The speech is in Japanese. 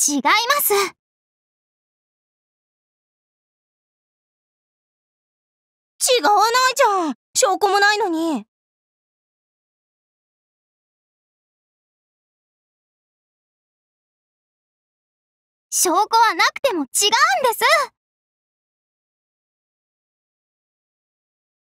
違います。違わないじゃん。証拠もないのに。証拠はなくても違うんです